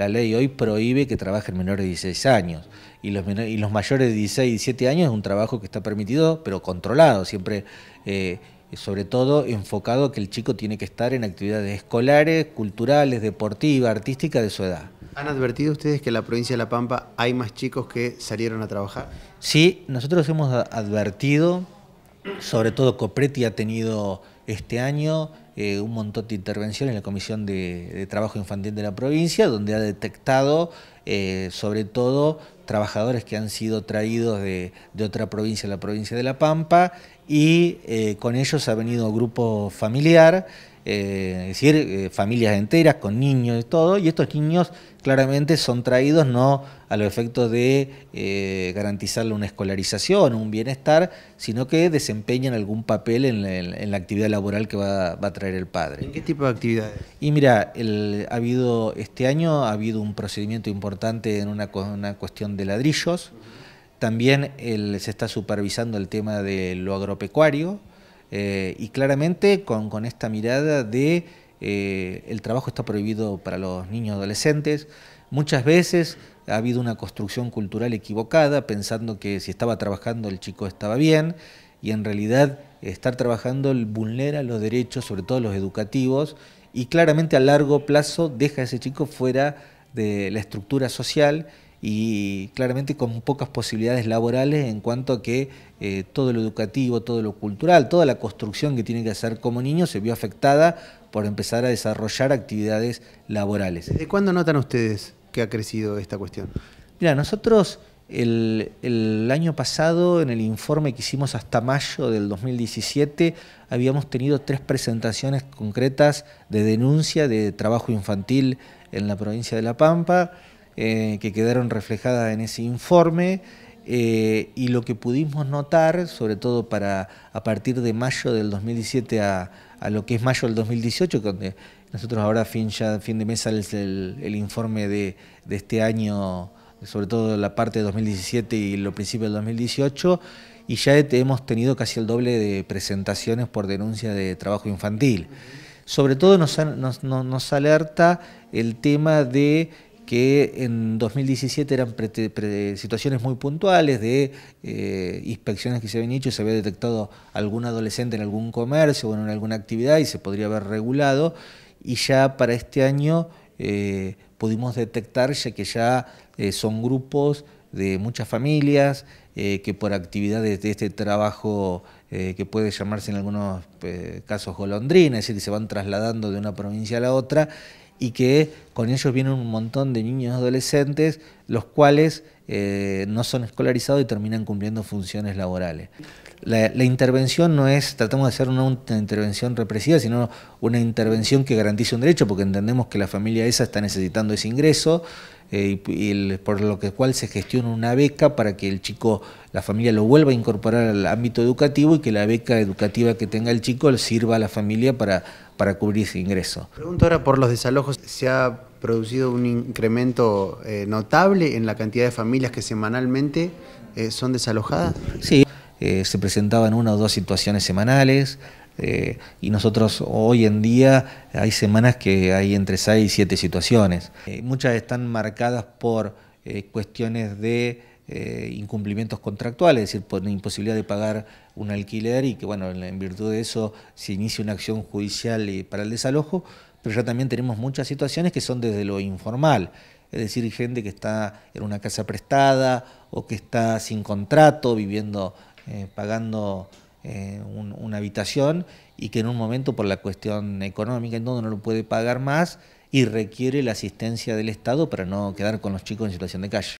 la ley hoy prohíbe que trabajen menores de 16 años. Y los, mayores de 16 y 17 años es un trabajo que está permitido, pero controlado, siempre, eh, sobre todo enfocado a que el chico tiene que estar en actividades escolares, culturales, deportivas, artísticas de su edad. ¿Han advertido ustedes que en la provincia de La Pampa hay más chicos que salieron a trabajar? Sí, nosotros hemos advertido, sobre todo Copreti ha tenido este año eh, un montón de intervenciones en la Comisión de, Trabajo Infantil de la provincia, donde ha detectado eh, sobre todo trabajadores que han sido traídos de, otra provincia, la provincia de La Pampa, y eh, con ellos ha venido grupo familiar eh, es decir, eh, familias enteras con niños y todo, y estos niños claramente son traídos no a los efectos de eh, garantizarle una escolarización, un bienestar, sino que desempeñan algún papel en la, actividad laboral que va, a traer el padre. qué tipo de actividad? Y mira, ha habido este año ha habido un procedimiento importante en una, una cuestión de ladrillos. También se está supervisando el tema de lo agropecuario, eh, y claramente con, esta mirada de eh, el trabajo está prohibido para los niños adolescentes. Muchas veces ha habido una construcción cultural equivocada, pensando que si estaba trabajando el chico estaba bien, y en realidad estar trabajando vulnera los derechos, sobre todo los educativos, y claramente a largo plazo deja a ese chico fuera de la estructura social y claramente con pocas posibilidades laborales en cuanto a que eh, todo lo educativo, todo lo cultural, toda la construcción que tiene que hacer como niño se vio afectada por empezar a desarrollar actividades laborales. ¿De cuándo notan ustedes que ha crecido esta cuestión? Mira, nosotros el, el, año pasado, en el informe que hicimos hasta mayo del 2017, habíamos tenido tres presentaciones concretas de denuncia de trabajo infantil en la provincia de La Pampa. Eh, que quedaron reflejadas en ese informe. Eh, y lo que pudimos notar, sobre todo para a partir de mayo del 2017 a, lo que es mayo del 2018, donde nosotros ahora fin, ya, fin de mes sale el, informe de, este año, sobre todo la parte de 2017 y los principios del 2018, y ya hemos tenido casi el doble de presentaciones por denuncia de trabajo infantil. Sobre todo nos, nos, nos alerta el tema de que en 2017 eran situaciones muy puntuales de eh, inspecciones que se habían hecho, se había detectado algún adolescente en algún comercio o en alguna actividad y se podría haber regulado, y ya para este año eh, pudimos detectar ya que ya eh, son grupos de muchas familias que por actividades de este trabajo que puede llamarse en algunos casos golondrina, es decir, que se van trasladando de una provincia a la otra y que con ellos vienen un montón de niños adolescentes, los cuales eh, no son escolarizados y terminan cumpliendo funciones laborales. La, intervención no es, tratamos de hacer una, intervención represiva, sino una intervención que garantice un derecho, porque entendemos que la familia esa está necesitando ese ingreso, eh, el, por lo que cual se gestiona una beca para que el chico, la familia lo vuelva a incorporar al ámbito educativo y que la beca educativa que tenga el chico sirva a la familia para, para cubrir ese ingreso. Pregunto ahora por los desalojos. ¿Se ha producido un incremento eh, notable en la cantidad de familias que semanalmente eh, son desalojadas? Sí, se presentaban una o dos situaciones semanales. Eh, y nosotros hoy en día hay semanas que hay entre 6 y 7 situaciones. Eh, muchas están marcadas por eh, cuestiones de incumplimientos contractuales, es decir, por imposibilidad de pagar un alquiler y que, bueno, en virtud de eso se inicia una acción judicial para el desalojo, pero ya también tenemos muchas situaciones que son desde lo informal, es decir, gente que está en una casa prestada o que está sin contrato, viviendo, pagando eh, una habitación y que en un momento por la cuestión económica entonces no lo puede pagar más y requiere la asistencia del Estado para no quedar con los chicos en situación de calle.